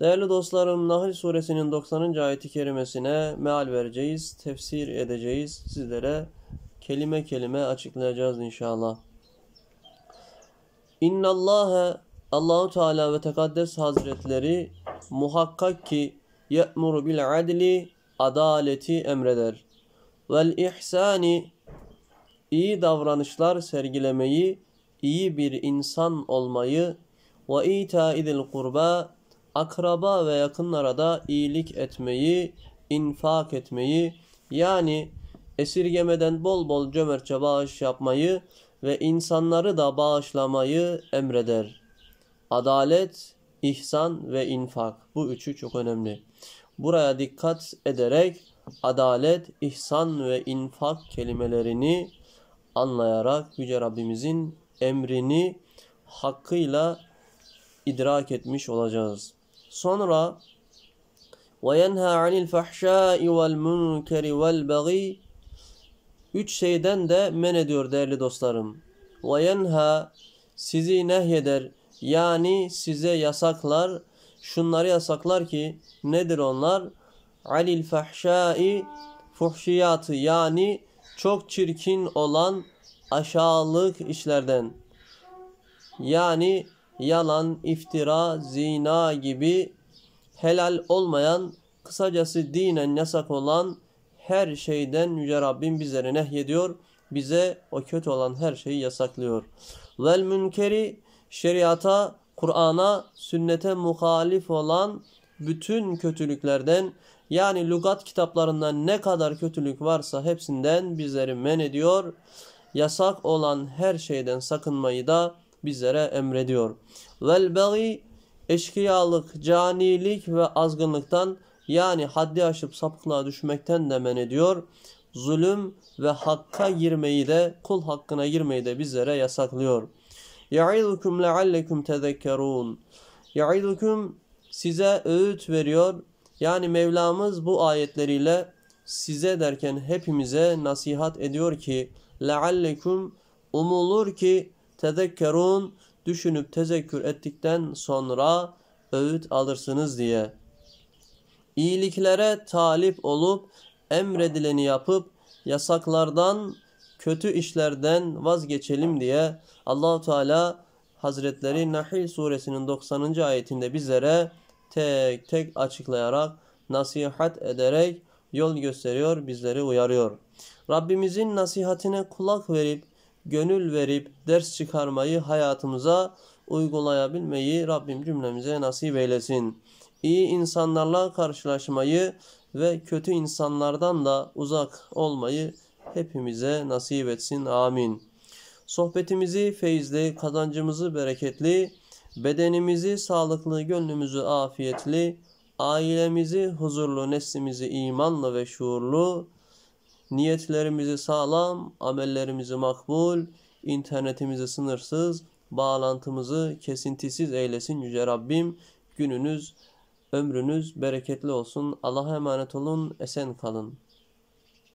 Değerli dostlarım Nahl suresinin 90. ayeti kerimesine meal vereceğiz, tefsir edeceğiz. Sizlere kelime kelime açıklayacağız inşallah. İnnallâhe Allahu Teala ve Tekaddes Hazretleri muhakkak ki ye'muru bil adli adaleti emreder. Vel ihsani iyi davranışlar sergilemeyi, iyi bir insan olmayı ve ita idil kurba akraba ve yakınlara da iyilik etmeyi, infak etmeyi yani esirgemeden bol bol cömertçe bağış yapmayı ve insanları da bağışlamayı emreder. Adalet, ihsan ve infak bu üçü çok önemli. Buraya dikkat ederek adalet, ihsan ve infak kelimelerini anlayarak Yüce Rabbimizin emrini hakkıyla idrak etmiş olacağız. Sonra ve yenha anil fahşai vel munkeri vel bagi Üç şeyden de men ediyor değerli dostlarım. Ve yenha sizi nehyeder yani size yasaklar şunları yasaklar ki nedir onlar? Alil fahşai fuhşiyatı yani çok çirkin olan aşağılık işlerden. Yani yalan, iftira, zina gibi helal olmayan, kısacası dinen yasak olan her şeyden Yüce Rabbim bizleri nehyediyor. Bize o kötü olan her şeyi yasaklıyor. Vel münkeri şeriata, Kur'an'a, sünnete muhalif olan bütün kötülüklerden yani lügat kitaplarından ne kadar kötülük varsa hepsinden bizleri men ediyor. Yasak olan her şeyden sakınmayı da bizlere emrediyor. Vel bagi eşkıyalık, canilik ve azgınlıktan yani haddi aşıp sapıklığa düşmekten de men ediyor. Zulüm ve hakka girmeyi de kul hakkına girmeyi de bizlere yasaklıyor. Ya'idukum leallekum tezekkerun. Ya'idukum size öğüt veriyor. Yani Mevlamız bu ayetleriyle size derken hepimize nasihat ediyor ki leallekum umulur ki tezekkerun düşünüp tezekkür ettikten sonra öğüt alırsınız diye. İyiliklere talip olup emredileni yapıp yasaklardan kötü işlerden vazgeçelim diye Allahu Teala Hazretleri Nahil suresinin 90. ayetinde bizlere tek tek açıklayarak nasihat ederek yol gösteriyor, bizleri uyarıyor. Rabbimizin nasihatine kulak verip gönül verip ders çıkarmayı hayatımıza uygulayabilmeyi Rabbim cümlemize nasip eylesin. İyi insanlarla karşılaşmayı ve kötü insanlardan da uzak olmayı hepimize nasip etsin. Amin. Sohbetimizi feyizli, kazancımızı bereketli, bedenimizi sağlıklı, gönlümüzü afiyetli, ailemizi huzurlu, neslimizi imanlı ve şuurlu, Niyetlerimizi sağlam, amellerimizi makbul, internetimizi sınırsız, bağlantımızı kesintisiz eylesin Yüce Rabbim. Gününüz, ömrünüz bereketli olsun. Allah'a emanet olun, esen kalın.